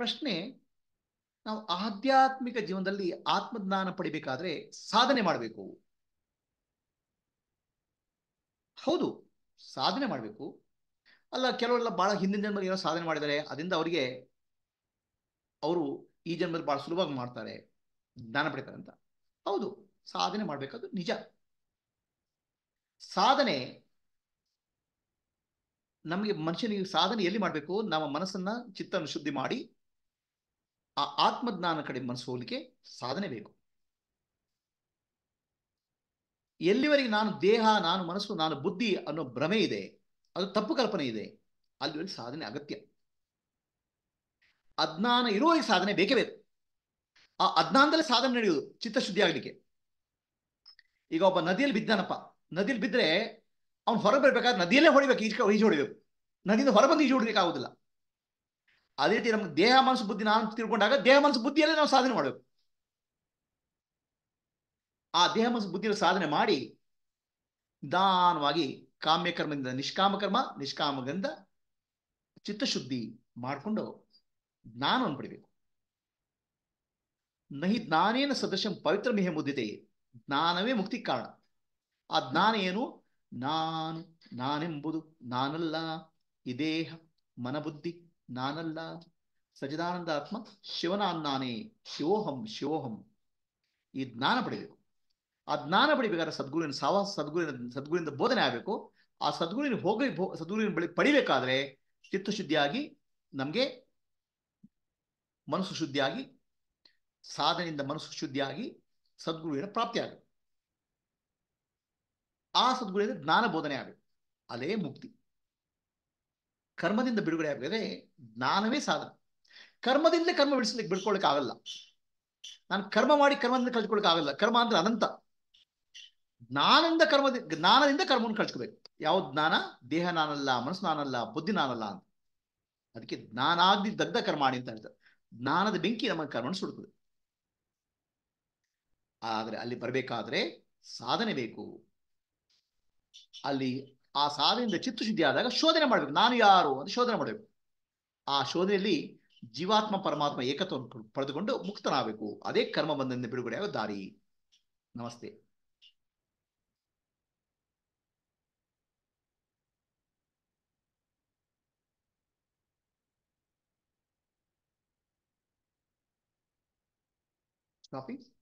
ಪ್ರಶ್ನೆ ನಾವು ಆಧ್ಯಾತ್ಮಿಕ ಜೀವನದಲ್ಲಿ ಆತ್ಮಜ್ಞಾನ ಪಡಿಬೇಕಾದ್ರೆ ಸಾಧನೆ ಮಾಡಬೇಕು ಹೌದು ಸಾಧನೆ ಮಾಡಬೇಕು ಅಲ್ಲ ಕೆಲವರೆಲ್ಲ ಬಹಳ ಹಿಂದಿನ ಜನ್ಮಲ್ಲಿ ಏನೋ ಸಾಧನೆ ಮಾಡಿದರೆ ಅದರಿಂದ ಅವರಿಗೆ ಅವರು ಈ ಜನ್ಮದಲ್ಲಿ ಬಹಳ ಸುಲಭವಾಗಿ ಮಾಡ್ತಾರೆ ಜ್ಞಾನ ಪಡಿತಾರೆ ಅಂತ ಹೌದು ಸಾಧನೆ ಮಾಡಬೇಕಾದ್ರು ನಿಜ ಸಾಧನೆ ನಮಗೆ ಮನುಷ್ಯನಿಗೆ ಸಾಧನೆ ಎಲ್ಲಿ ಮಾಡಬೇಕು ನಮ್ಮ ಮನಸ್ಸನ್ನ ಚಿತ್ತನ ಶುದ್ಧಿ ಮಾಡಿ ಆ ಆತ್ಮಜ್ಞಾನ ಕಡೆ ಮನಸ್ಸು ಹೋಗಲಿಕ್ಕೆ ಸಾಧನೆ ಬೇಕು ಎಲ್ಲಿವರೆಗೆ ನಾನು ದೇಹ ನಾನು ಮನಸ್ಸು ನಾನು ಬುದ್ಧಿ ಅನ್ನೋ ಭ್ರಮೆ ಇದೆ ಅದು ತಪ್ಪು ಕಲ್ಪನೆ ಇದೆ ಅಲ್ಲಿವರೆಗೆ ಸಾಧನೆ ಅಗತ್ಯ ಅಜ್ಞಾನ ಇರುವವರೆಗೆ ಸಾಧನೆ ಬೇಕೇ ಬೇಕು ಆ ಅಜ್ಞಾನದಲ್ಲಿ ಸಾಧನೆ ನಡೆಯುವುದು ಚಿತ್ತಶುದ್ಧಿ ಆಗ್ಲಿಕ್ಕೆ ಈಗ ಒಬ್ಬ ನದಿಯಲ್ಲಿ ಬಿದ್ದಾನಪ್ಪ ನದಿಯಲ್ಲಿ ಬಿದ್ದರೆ ಅವನು ಹೊರಗೆ ಬರ್ಬೇಕಾದ್ರೆ ನದಿಯಲ್ಲೇ ಹೊಡಿಬೇಕು ಈಜು ಈಜು ಹೊಡಿಬೇಕು ನದಿಯಿಂದ ಹೊರಬಂದು ಈಜು ಹೊಡಿಲಿಕ್ಕೆ ಅದೇ ರೀತಿ ನಮ್ಗೆ ದೇಹ ಮನಸ್ಸು ಬುದ್ಧಿ ನಾನು ತಿಳ್ಕೊಂಡಾಗ ದೇಹ ಮನಸ್ಸು ಬುದ್ಧಿಯಲ್ಲಿ ನಾವು ಸಾಧನೆ ಮಾಡಬೇಕು ಆ ದೇಹ ಮನಸ್ಸು ಬುದ್ಧಿಯಲ್ಲಿ ಸಾಧನೆ ಮಾಡಿ ನಿಧಾನವಾಗಿ ಕಾಮ್ಯಕರ್ಮದಿಂದ ನಿಷ್ಕಾಮಕರ್ಮ ನಿಷ್ಕಾಮದಿಂದ ಚಿತ್ತಶುದ್ಧಿ ಮಾಡಿಕೊಂಡು ಜ್ಞಾನವನ್ನು ಪಡಿಬೇಕು ನಹಿ ಜ್ಞಾನೇನ ಸದೃಶ ಪವಿತ್ರ ಮಿಹೆ ಜ್ಞಾನವೇ ಮುಕ್ತಿ ಕಾರಣ ಆ ಜ್ಞಾನ ಏನು ನಾನು ನಾನೆಂಬುದು ನಾನಲ್ಲ ಇದೇಹ ಮನಬುದ್ಧಿ ನಾನಲ್ಲ ಸಚಿದಾನಂದ ಆತ್ಮ ನಾನೇ ಶಿವೋಹಂ ಶಿವೋಹಂ ಈ ಜ್ಞಾನ ಪಡಿಬೇಕು ಆ ಜ್ಞಾನ ಪಡಿಬೇಕಾದ್ರೆ ಸದ್ಗುರುವಿನ ಸಾವ ಸದ್ಗುರುವಿನ ಸದ್ಗುರುವಿನಿಂದ ಬೋಧನೆ ಆಗಬೇಕು ಆ ಸದ್ಗುರುವಿನ ಹೋಗಿ ಸದ್ಗುರುವಿನ ಬಳಿ ಪಡಿಬೇಕಾದ್ರೆ ಚಿತ್ತಶುದ್ಧಿಯಾಗಿ ನಮಗೆ ಮನಸ್ಸು ಶುದ್ಧಿಯಾಗಿ ಸಾಧನೆಯಿಂದ ಮನಸ್ಸು ಶುದ್ಧಿಯಾಗಿ ಸದ್ಗುರುವಿನ ಪ್ರಾಪ್ತಿಯಾಗಬೇಕು ಆ ಸದ್ಗುರುವಿನ ಜ್ಞಾನ ಬೋಧನೆ ಆಗಬೇಕು ಅದೇ ಮುಕ್ತಿ ಕರ್ಮದಿಂದ ಬಿಡುಗಡೆ ಆಗಿದೆ ಜ್ಞಾನವೇ ಸಾಧನ ಕರ್ಮದಿಂದ ಕರ್ಮ ಬಿಡಿಸ್ಲಿಕ್ಕೆ ಬಿಡ್ಕೊಳಕ್ ಆಗಲ್ಲ ನಾನು ಕರ್ಮ ಮಾಡಿ ಕರ್ಮದಿಂದ ಕಲ್ತ್ಕೊಳಕ್ ಆಗಲ್ಲ ಕರ್ಮ ಅಂದ್ರೆ ಅನಂತ ಜ್ಞಾನದಿಂದ ಕರ್ಮದ ಜ್ಞಾನದಿಂದ ಕರ್ಮವನ್ನು ಕಲ್ತ್ಕೋಬೇಕು ಯಾವ ಜ್ಞಾನ ದೇಹ ನಾನಲ್ಲ ಮನಸ್ಸು ನಾನಲ್ಲ ಬುದ್ಧಿ ನಾನಲ್ಲ ಅಂತ ಅದಕ್ಕೆ ಜ್ಞಾನಾದಿ ದಗ್ಧ ಕರ್ಮಾಣಿ ಅಂತ ಹೇಳ್ತಾರೆ ಜ್ಞಾನದ ಬೆಂಕಿ ನಮ್ಮ ಕರ್ಮವನ್ನು ಸುಡುತ್ತದೆ ಆದ್ರೆ ಅಲ್ಲಿ ಬರಬೇಕಾದ್ರೆ ಸಾಧನೆ ಬೇಕು ಅಲ್ಲಿ ಆ ಸಾವಿನಿಂದ ಶುದ್ಧಿ ಆದಾಗ ಶೋಧನೆ ಮಾಡಬೇಕು ನಾನು ಯಾರು ಅಂತ ಶೋಧನೆ ಮಾಡಬೇಕು ಆ ಶೋಧನೆಯಲ್ಲಿ ಜೀವಾತ್ಮ ಪರಮಾತ್ಮ ಏಕತ್ವ ಪಡೆದುಕೊಂಡು ಮುಕ್ತನಾಗಬೇಕು ಅದೇ ಕರ್ಮ ಬಂಧನದಿಂದ ಬಿಡುಗಡೆ ದಾರಿ ನಮಸ್ತೆ ಕಾಫಿ